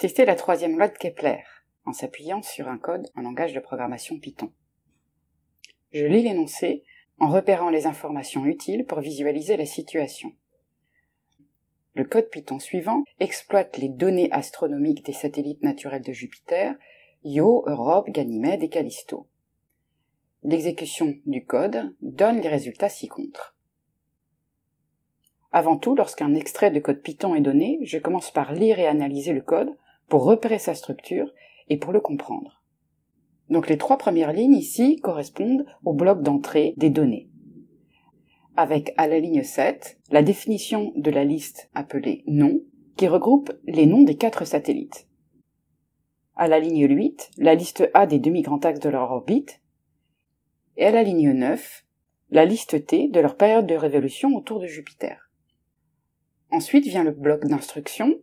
Tester la troisième loi de Kepler en s'appuyant sur un code en langage de programmation Python. Je lis l'énoncé en repérant les informations utiles pour visualiser la situation. Le code Python suivant exploite les données astronomiques des satellites naturels de Jupiter, Io, Europe, Ganymède et Callisto. L'exécution du code donne les résultats ci-contre. Avant tout, lorsqu'un extrait de code Python est donné, je commence par lire et analyser le code pour repérer sa structure et pour le comprendre. Donc les trois premières lignes ici correspondent au bloc d'entrée des données. Avec à la ligne 7, la définition de la liste appelée nom, qui regroupe les noms des quatre satellites. À la ligne 8, la liste A des demi-grands axes de leur orbite. Et à la ligne 9, la liste T de leur période de révolution autour de Jupiter. Ensuite vient le bloc d'instruction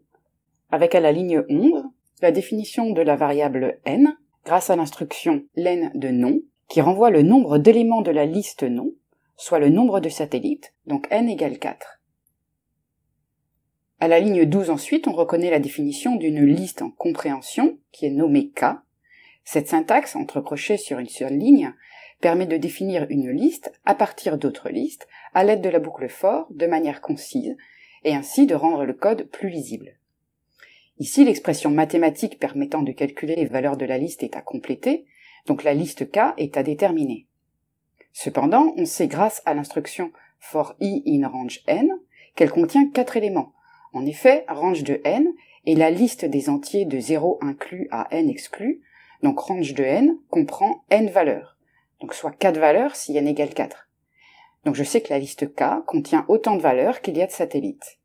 avec à la ligne 11 la définition de la variable n grâce à l'instruction len de nom qui renvoie le nombre d'éléments de la liste nom, soit le nombre de satellites, donc n égale 4. À la ligne 12 ensuite, on reconnaît la définition d'une liste en compréhension qui est nommée K. Cette syntaxe, entre crochets sur une seule ligne, permet de définir une liste à partir d'autres listes à l'aide de la boucle for de manière concise et ainsi de rendre le code plus lisible. Ici, l'expression mathématique permettant de calculer les valeurs de la liste est à compléter, donc la liste K est à déterminer. Cependant, on sait grâce à l'instruction for i in range n qu'elle contient quatre éléments. En effet, range de n est la liste des entiers de 0 inclus à n exclus, donc range de n comprend n valeurs, donc soit 4 valeurs si n égale 4. Donc je sais que la liste K contient autant de valeurs qu'il y a de satellites.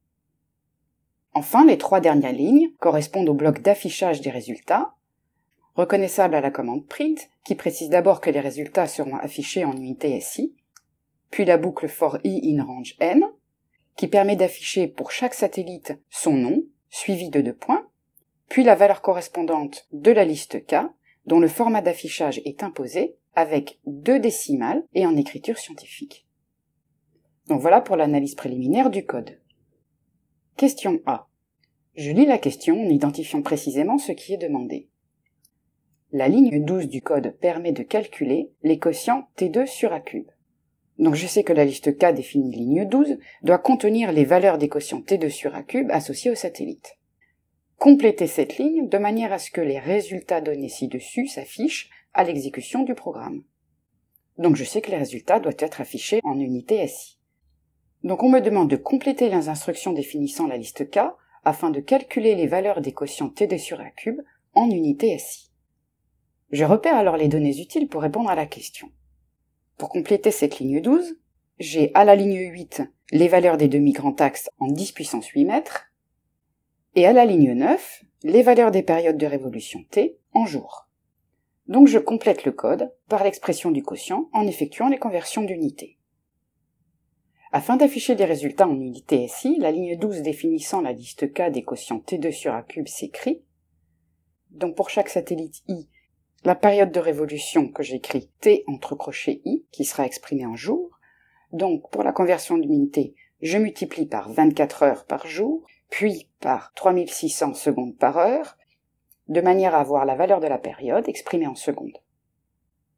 Enfin, les trois dernières lignes correspondent au bloc d'affichage des résultats, reconnaissable à la commande print, qui précise d'abord que les résultats seront affichés en unité SI, puis la boucle for i in range n, qui permet d'afficher pour chaque satellite son nom, suivi de deux points, puis la valeur correspondante de la liste K, dont le format d'affichage est imposé avec deux décimales et en écriture scientifique. Donc voilà pour l'analyse préliminaire du code. Question A. Je lis la question en identifiant précisément ce qui est demandé. La ligne 12 du code permet de calculer les quotients T2 sur A cube. Donc je sais que la liste K définie ligne 12 doit contenir les valeurs des quotients T2 sur A cube associées au satellite. Complétez cette ligne de manière à ce que les résultats donnés ci-dessus s'affichent à l'exécution du programme. Donc je sais que les résultats doivent être affichés en unité SI. Donc on me demande de compléter les instructions définissant la liste K afin de calculer les valeurs des quotients TD sur A cube en unités SI. Je repère alors les données utiles pour répondre à la question. Pour compléter cette ligne 12, j'ai à la ligne 8 les valeurs des demi-grands axes en 10 puissance 8 mètres, et à la ligne 9 les valeurs des périodes de révolution T en jours. Donc je complète le code par l'expression du quotient en effectuant les conversions d'unités. Afin d'afficher des résultats en unité SI, la ligne 12 définissant la liste K des quotients T2 sur A cube s'écrit. Donc pour chaque satellite I, la période de révolution que j'écris T entre crochets I, qui sera exprimée en jours. Donc pour la conversion d'unité, je multiplie par 24 heures par jour, puis par 3600 secondes par heure, de manière à avoir la valeur de la période exprimée en secondes.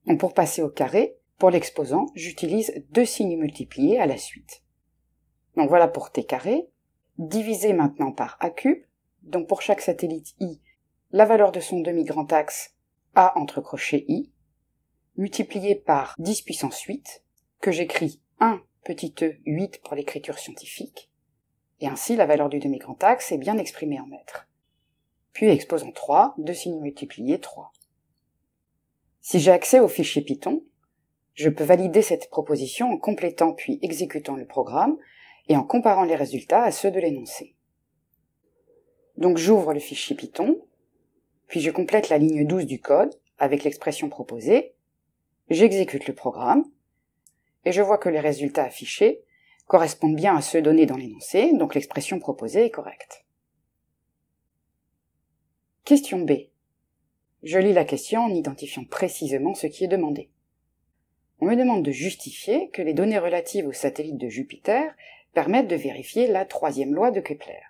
Donc pour passer au carré, pour l'exposant, j'utilise deux signes multipliés à la suite. Donc voilà pour t carré, divisé maintenant par a cube. Donc pour chaque satellite i, la valeur de son demi-grand axe a entre crochets i, multiplié par 10 puissance 8, que j'écris 1 petit e 8 pour l'écriture scientifique, et ainsi la valeur du demi-grand axe est bien exprimée en mètres. Puis exposant 3, deux signes multipliés 3. Si j'ai accès au fichier Python, je peux valider cette proposition en complétant puis exécutant le programme et en comparant les résultats à ceux de l'énoncé. Donc j'ouvre le fichier Python, puis je complète la ligne 12 du code avec l'expression proposée, j'exécute le programme, et je vois que les résultats affichés correspondent bien à ceux donnés dans l'énoncé, donc l'expression proposée est correcte. Question B. Je lis la question en identifiant précisément ce qui est demandé on me demande de justifier que les données relatives aux satellites de Jupiter permettent de vérifier la troisième loi de Kepler.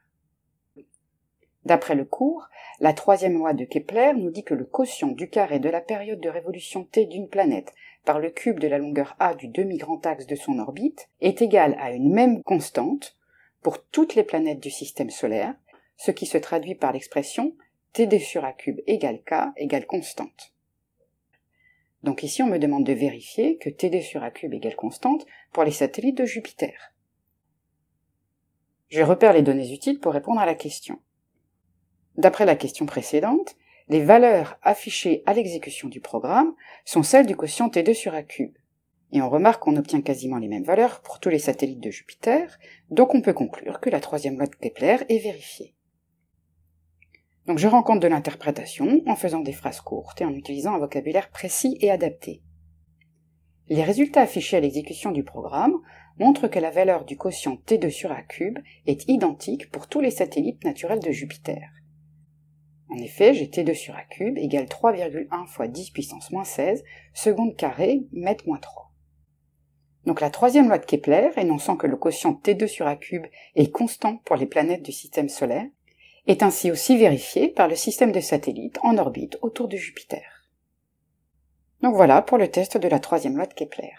D'après le cours, la troisième loi de Kepler nous dit que le quotient du carré de la période de révolution t d'une planète par le cube de la longueur a du demi-grand axe de son orbite est égal à une même constante pour toutes les planètes du système solaire, ce qui se traduit par l'expression td sur a cube égale k égale constante. Donc ici, on me demande de vérifier que T2 sur A cube égale constante pour les satellites de Jupiter. Je repère les données utiles pour répondre à la question. D'après la question précédente, les valeurs affichées à l'exécution du programme sont celles du quotient T2 sur A Et on remarque qu'on obtient quasiment les mêmes valeurs pour tous les satellites de Jupiter, donc on peut conclure que la troisième loi de Kepler est vérifiée. Donc je rends compte de l'interprétation en faisant des phrases courtes et en utilisant un vocabulaire précis et adapté. Les résultats affichés à l'exécution du programme montrent que la valeur du quotient T2 sur A cube est identique pour tous les satellites naturels de Jupiter. En effet, j'ai T2 sur A cube égale 3,1 fois 10 puissance moins 16 secondes carré mètre moins 3. Donc la troisième loi de Kepler, énonçant que le quotient T2 sur A cube est constant pour les planètes du système solaire, est ainsi aussi vérifié par le système de satellites en orbite autour de Jupiter. Donc voilà pour le test de la troisième loi de Kepler.